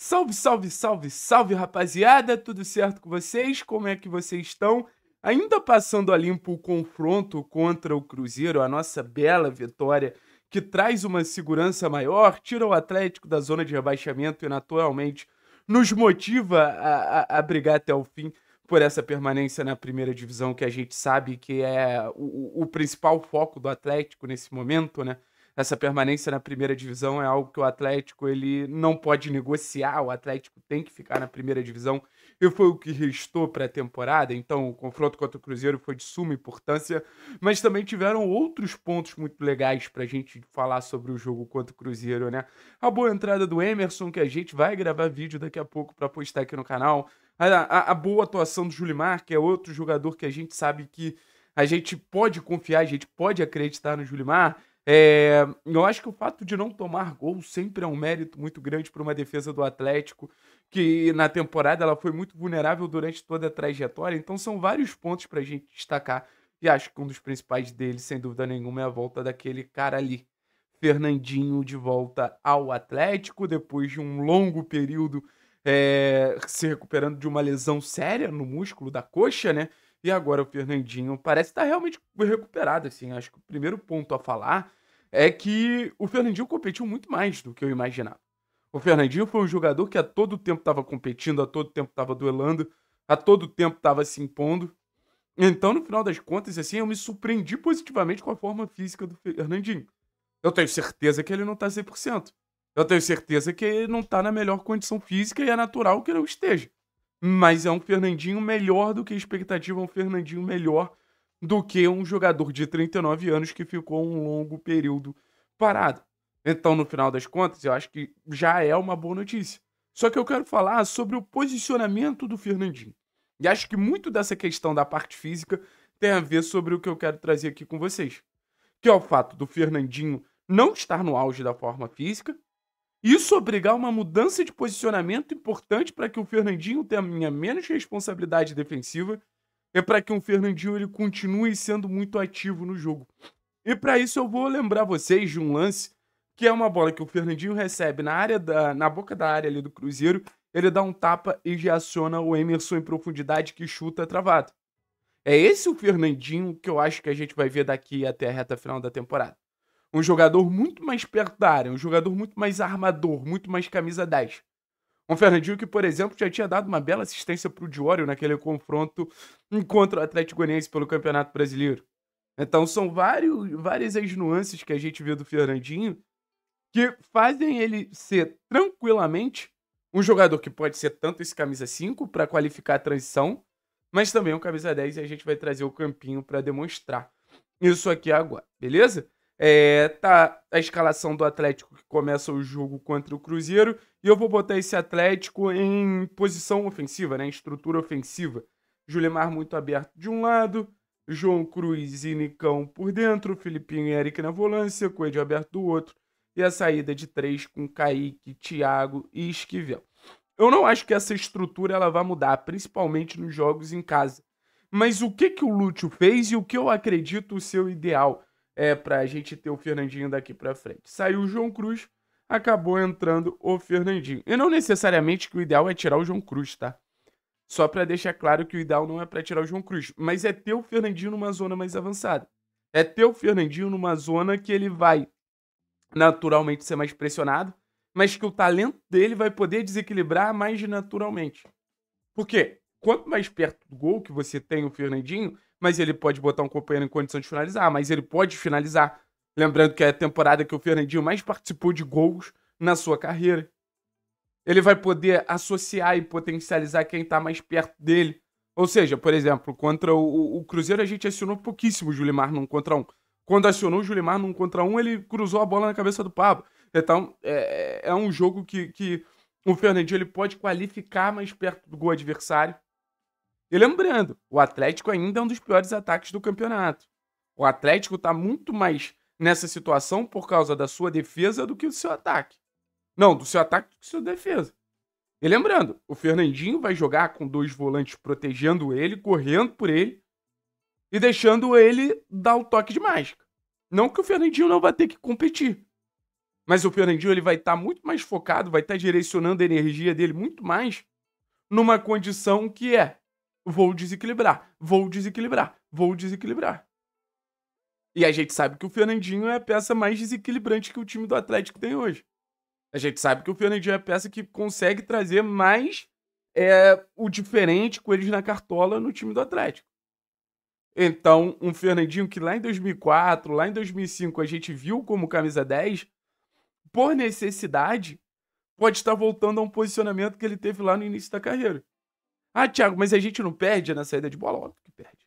Salve, salve, salve, salve, rapaziada! Tudo certo com vocês? Como é que vocês estão? Ainda passando a limpo o confronto contra o Cruzeiro, a nossa bela vitória que traz uma segurança maior, tira o Atlético da zona de rebaixamento e naturalmente nos motiva a, a, a brigar até o fim por essa permanência na primeira divisão que a gente sabe que é o, o principal foco do Atlético nesse momento, né? essa permanência na primeira divisão é algo que o Atlético ele não pode negociar, o Atlético tem que ficar na primeira divisão e foi o que restou para a temporada, então o confronto contra o Cruzeiro foi de suma importância, mas também tiveram outros pontos muito legais para a gente falar sobre o jogo contra o Cruzeiro, né? A boa entrada do Emerson, que a gente vai gravar vídeo daqui a pouco para postar aqui no canal, a, a, a boa atuação do Julimar, que é outro jogador que a gente sabe que a gente pode confiar, a gente pode acreditar no Julimar, é, eu acho que o fato de não tomar gol sempre é um mérito muito grande para uma defesa do Atlético, que na temporada ela foi muito vulnerável durante toda a trajetória. Então são vários pontos para a gente destacar. E acho que um dos principais deles, sem dúvida nenhuma, é a volta daquele cara ali, Fernandinho, de volta ao Atlético, depois de um longo período é, se recuperando de uma lesão séria no músculo da coxa, né? E agora o Fernandinho parece estar tá realmente recuperado, assim. Acho que o primeiro ponto a falar é que o Fernandinho competiu muito mais do que eu imaginava. O Fernandinho foi um jogador que a todo tempo estava competindo, a todo tempo estava duelando, a todo tempo estava se impondo. Então, no final das contas, assim, eu me surpreendi positivamente com a forma física do Fernandinho. Eu tenho certeza que ele não está 100%. Eu tenho certeza que ele não está na melhor condição física e é natural que não esteja. Mas é um Fernandinho melhor do que a expectativa, é um Fernandinho melhor do que um jogador de 39 anos que ficou um longo período parado. Então, no final das contas, eu acho que já é uma boa notícia. Só que eu quero falar sobre o posicionamento do Fernandinho. E acho que muito dessa questão da parte física tem a ver sobre o que eu quero trazer aqui com vocês. Que é o fato do Fernandinho não estar no auge da forma física, isso obrigar uma mudança de posicionamento importante para que o Fernandinho tenha menos responsabilidade defensiva é para que o Fernandinho ele continue sendo muito ativo no jogo. E para isso eu vou lembrar vocês de um lance que é uma bola que o Fernandinho recebe na área da, na boca da área ali do Cruzeiro, ele dá um tapa e já aciona o Emerson em profundidade que chuta travado. É esse o Fernandinho que eu acho que a gente vai ver daqui até a reta final da temporada. Um jogador muito mais perto da área, um jogador muito mais armador, muito mais camisa 10. Um Fernandinho que, por exemplo, já tinha dado uma bela assistência para o Diório naquele confronto contra o Atlético Goianiense pelo Campeonato Brasileiro. Então são vários, várias as nuances que a gente vê do Fernandinho que fazem ele ser tranquilamente um jogador que pode ser tanto esse camisa 5 para qualificar a transição, mas também um camisa 10 e a gente vai trazer o campinho para demonstrar isso aqui agora, beleza? É, tá a escalação do Atlético que começa o jogo contra o Cruzeiro. E eu vou botar esse Atlético em posição ofensiva, né? Em estrutura ofensiva. Julimar muito aberto de um lado, João Cruz e Nicão por dentro, Filipinho e Eric na volância, Coelho aberto do outro. E a saída de três com Kaique, Thiago e Esquivel. Eu não acho que essa estrutura ela vai mudar, principalmente nos jogos em casa. Mas o que, que o Lúcio fez e o que eu acredito o seu ideal? é, para a gente ter o Fernandinho daqui para frente. Saiu o João Cruz, acabou entrando o Fernandinho. E não necessariamente que o ideal é tirar o João Cruz, tá? Só para deixar claro que o ideal não é para tirar o João Cruz, mas é ter o Fernandinho numa zona mais avançada. É ter o Fernandinho numa zona que ele vai naturalmente ser mais pressionado, mas que o talento dele vai poder desequilibrar mais naturalmente. Por quê? quanto mais perto do gol que você tem o Fernandinho, mas ele pode botar um companheiro em condição de finalizar, mas ele pode finalizar. Lembrando que é a temporada que o Fernandinho mais participou de gols na sua carreira. Ele vai poder associar e potencializar quem está mais perto dele. Ou seja, por exemplo, contra o, o Cruzeiro a gente acionou pouquíssimo o Julimar num contra um. Quando acionou o Julimar num contra um, ele cruzou a bola na cabeça do Pablo. Então, é, é, é um jogo que, que o Fernandinho ele pode qualificar mais perto do gol adversário e lembrando, o Atlético ainda é um dos piores ataques do campeonato. O Atlético está muito mais nessa situação por causa da sua defesa do que do seu ataque. Não, do seu ataque do que sua defesa. E lembrando, o Fernandinho vai jogar com dois volantes protegendo ele, correndo por ele e deixando ele dar o toque de mágica. Não que o Fernandinho não vá ter que competir, mas o Fernandinho ele vai estar tá muito mais focado, vai estar tá direcionando a energia dele muito mais numa condição que é Vou desequilibrar, vou desequilibrar, vou desequilibrar. E a gente sabe que o Fernandinho é a peça mais desequilibrante que o time do Atlético tem hoje. A gente sabe que o Fernandinho é a peça que consegue trazer mais é, o diferente com eles na cartola no time do Atlético. Então, um Fernandinho que lá em 2004, lá em 2005 a gente viu como camisa 10, por necessidade, pode estar voltando a um posicionamento que ele teve lá no início da carreira. Ah, Thiago, mas a gente não perde na saída de bola? Óbvio que perde.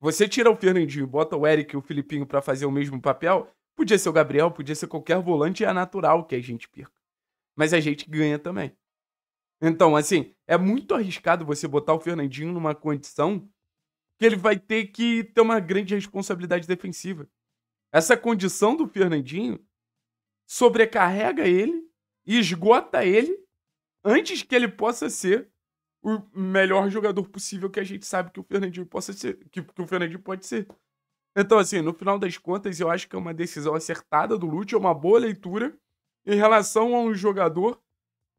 Você tira o Fernandinho, bota o Eric e o Filipinho para fazer o mesmo papel, podia ser o Gabriel, podia ser qualquer volante, é natural que a gente perca. Mas a gente ganha também. Então, assim, é muito arriscado você botar o Fernandinho numa condição que ele vai ter que ter uma grande responsabilidade defensiva. Essa condição do Fernandinho sobrecarrega ele e esgota ele antes que ele possa ser o melhor jogador possível que a gente sabe que o Fernandinho possa ser, que, que o Fernandinho pode ser. Então, assim, no final das contas, eu acho que é uma decisão acertada do Lute, é uma boa leitura em relação a um jogador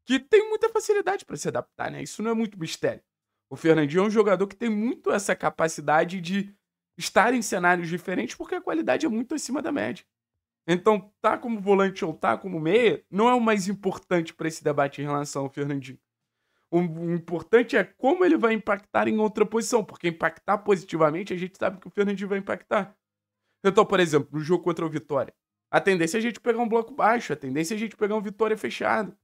que tem muita facilidade para se adaptar, né? Isso não é muito mistério. O Fernandinho é um jogador que tem muito essa capacidade de estar em cenários diferentes porque a qualidade é muito acima da média. Então, tá como volante ou tá como meia não é o mais importante para esse debate em relação ao Fernandinho. O, importante é como ele vai impactar em outra posição, porque impactar positivamente a gente sabe que o Fernandinho vai impactar. Então, por exemplo, no jogo contra o Vitória, a tendência é a gente pegar um bloco baixo, a tendência é a gente pegar um Vitória fechado.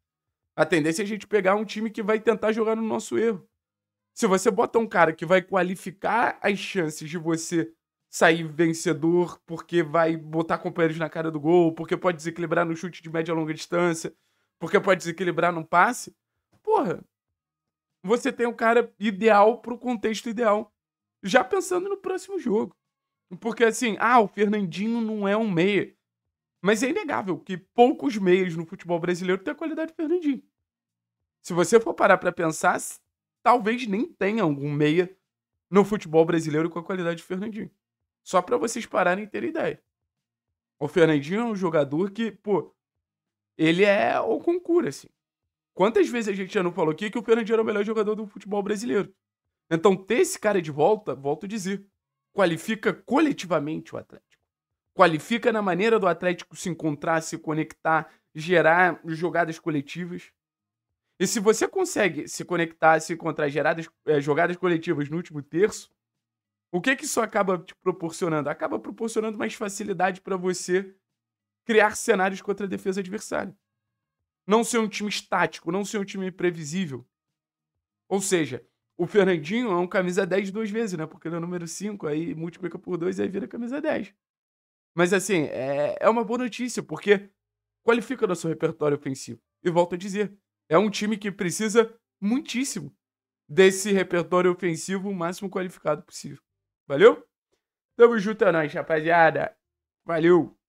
A tendência é a gente pegar um time que vai tentar jogar no nosso erro. Se você bota um cara que vai qualificar as chances de você sair vencedor, porque vai botar companheiros na cara do gol, porque pode desequilibrar no chute de média a longa distância, porque pode desequilibrar num passe, porra, você tem o cara ideal para o contexto ideal. Já pensando no próximo jogo. Porque assim, ah, o Fernandinho não é um meia. Mas é inegável que poucos meias no futebol brasileiro têm a qualidade do Fernandinho. Se você for parar para pensar, talvez nem tenha algum meia no futebol brasileiro com a qualidade do Fernandinho. Só para vocês pararem e terem ideia. O Fernandinho é um jogador que, pô, ele é o concura, assim. Quantas vezes a gente já não falou aqui que o Fernandinho era é o melhor jogador do futebol brasileiro? Então, ter esse cara de volta, volto a dizer, qualifica coletivamente o Atlético. Qualifica na maneira do Atlético se encontrar, se conectar, gerar jogadas coletivas. E se você consegue se conectar, se encontrar gerar é, eh, jogadas coletivas no último terço, o que que isso acaba te proporcionando? Acaba proporcionando mais facilidade para você criar cenários contra a defesa adversária não ser um time estático, não ser um time previsível. Ou seja, o Fernandinho é um camisa 10 duas vezes, né? Porque ele é o número 5, aí multiplica por 2 e aí vira camisa 10. Mas assim, é, é uma boa notícia, porque qualifica nosso repertório ofensivo. E volto a dizer, é um time que precisa muitíssimo desse repertório ofensivo o máximo qualificado possível. Valeu? Tamo junto a é nós, rapaziada. Valeu!